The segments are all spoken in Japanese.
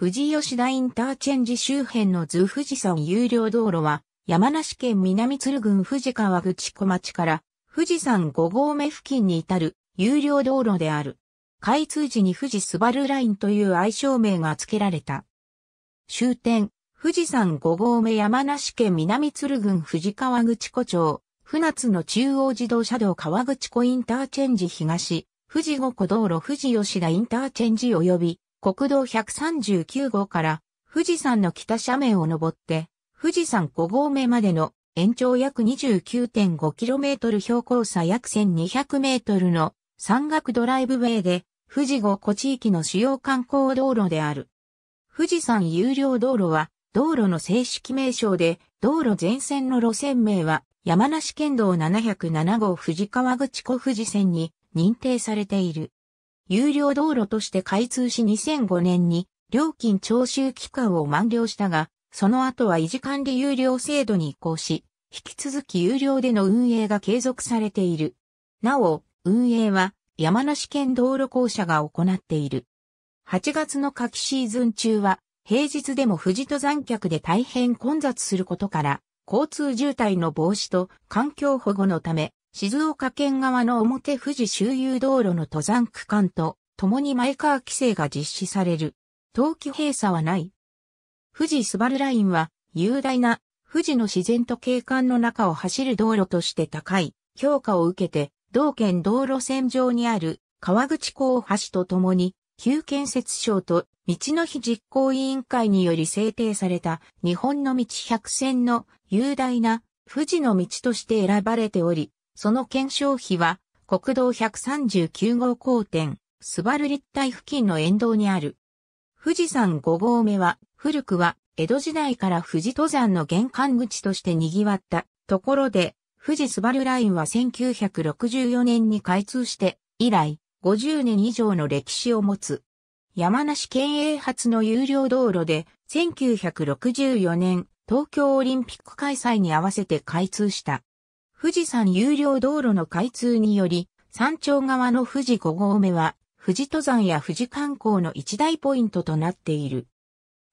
富士吉田インターチェンジ周辺の図富士山有料道路は、山梨県南鶴郡富士川口小町から富士山5合目付近に至る有料道路である。開通時に富士スバルラインという愛称名が付けられた。終点、富士山5合目山梨県南鶴郡富士川口湖町、船津の中央自動車道川口湖インターチェンジ東、富士五湖道路富士吉田インターチェンジ及び国道139号から富士山の北斜面を登って、富士山5号目までの延長約 29.5km 標高差約 1200m の山岳ドライブウェイで、富士五湖地域の主要観光道路である。富士山有料道路は、道路の正式名称で、道路全線の路線名は、山梨県道707号富士川口湖富士線に認定されている。有料道路として開通し2005年に料金徴収期間を満了したが、その後は維持管理有料制度に移行し、引き続き有料での運営が継続されている。なお、運営は山梨県道路公社が行っている。8月の夏季シーズン中は、平日でも富士登山客で大変混雑することから、交通渋滞の防止と環境保護のため、静岡県側の表富士周遊道路の登山区間と、共にマイカー規制が実施される。冬季閉鎖はない。富士スバルラインは、雄大な富士の自然と景観の中を走る道路として高い評価を受けて、同県道路線上にある川口港橋とともに、旧建設省と道の日実行委員会により制定された日本の道100選の雄大な富士の道として選ばれており、その検証費は、国道139号交点、スバル立体付近の沿道にある。富士山5合目は、古くは、江戸時代から富士登山の玄関口として賑わったところで、富士スバルラインは1964年に開通して、以来、50年以上の歴史を持つ。山梨県営発の有料道路で、1964年、東京オリンピック開催に合わせて開通した。富士山有料道路の開通により、山頂側の富士5合目は、富士登山や富士観光の一大ポイントとなっている。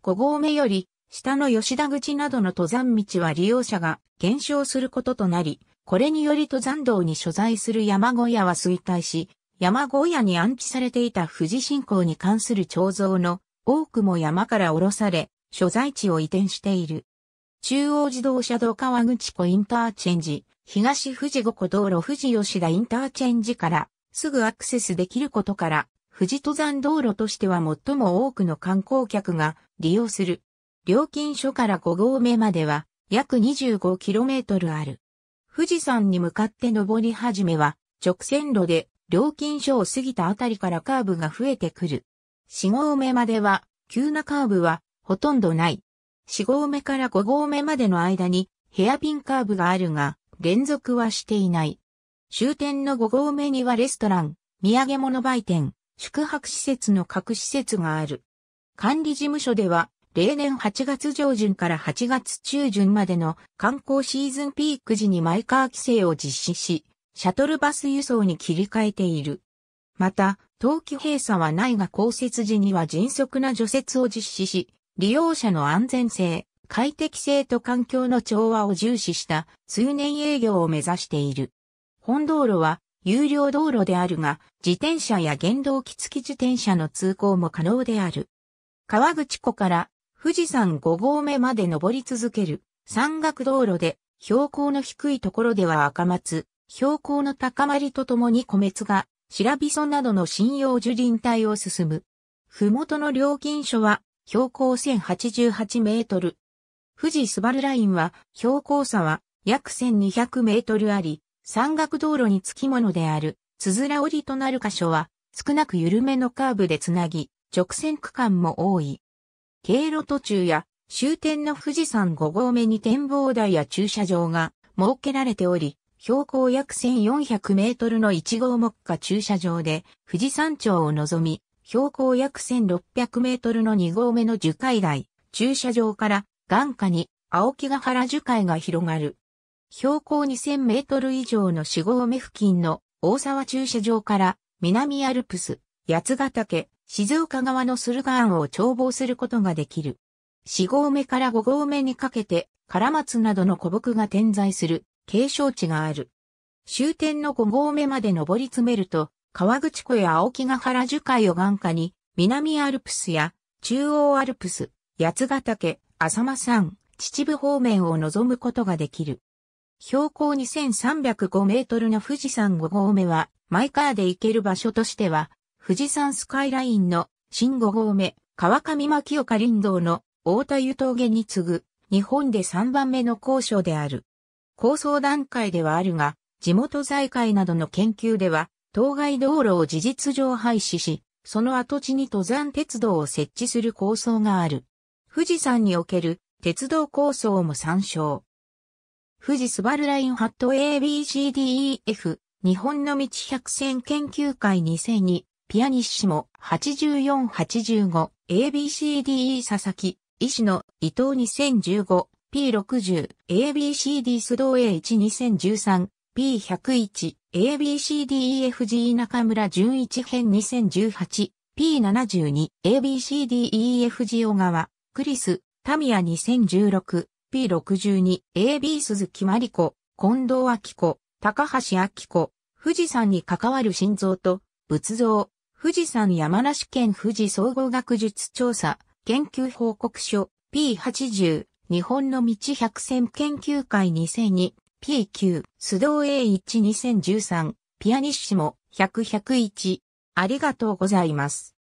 5合目より、下の吉田口などの登山道は利用者が減少することとなり、これにより登山道に所在する山小屋は衰退し、山小屋に安置されていた富士信仰に関する彫像の多くも山から下ろされ、所在地を移転している。中央自動車道川口湖インターチェンジ、東富士五湖道路富士吉田インターチェンジからすぐアクセスできることから、富士登山道路としては最も多くの観光客が利用する。料金所から5合目までは約 25km ある。富士山に向かって登り始めは直線路で料金所を過ぎたあたりからカーブが増えてくる。4合目までは急なカーブはほとんどない。4号目から5号目までの間にヘアピンカーブがあるが、連続はしていない。終点の5号目にはレストラン、土産物売店、宿泊施設の各施設がある。管理事務所では、例年8月上旬から8月中旬までの観光シーズンピーク時にマイカー規制を実施し、シャトルバス輸送に切り替えている。また、冬季閉鎖はないが降雪時には迅速な除雪を実施し、利用者の安全性、快適性と環境の調和を重視した通年営業を目指している。本道路は有料道路であるが、自転車や原動機付き自転車の通行も可能である。川口湖から富士山5合目まで登り続ける山岳道路で標高の低いところでは赤松、標高の高まりとともに米津が白びそなどの信用樹林帯を進む。ふもとの料金所は標高1088メートル。富士スバルラインは標高差は約1200メートルあり、山岳道路につきものである、つづら折りとなる箇所は少なく緩めのカーブでつなぎ、直線区間も多い。経路途中や終点の富士山5合目に展望台や駐車場が設けられており、標高約1400メートルの1号目下駐車場で富士山頂を望み、標高約1600メートルの2合目の樹海台、駐車場から眼下に青木ヶ原樹海が広がる。標高2000メートル以上の4合目付近の大沢駐車場から南アルプス、八ヶ岳、静岡側の駿河湾を眺望することができる。4合目から5合目にかけて、唐松などの古木が点在する景勝地がある。終点の5合目まで登り詰めると、川口湖や青木ヶ原樹海を眼下に、南アルプスや中央アルプス、八ヶ岳、浅間山、秩父方面を望むことができる。標高2305メートルの富士山5合目は、マイカーで行ける場所としては、富士山スカイラインの新5合目、川上牧岡林道の大田湯峠に次ぐ、日本で3番目の高所である。構想段階ではあるが、地元財界などの研究では、当該道路を事実上廃止し、その跡地に登山鉄道を設置する構想がある。富士山における鉄道構想も参照。富士スバルラインハット ABCDEF 日本の道百選研究会2002ピアニッシモ8485 ABCDE 佐々木医師の伊藤 2015P60ABCD 須藤 A1 2013P101 ABCDEFG 中村淳一編 2018P72 ABCDEFG 小川クリスタミヤ 2016P62AB 鈴木まり子近藤明子高橋明子富士山に関わる心臓と仏像富士山山梨県富士総合学術調査研究報告書 P80 日本の道100選研究会2002 P9、須藤 A1 2013、ピアニッシモ、100、101。ありがとうございます。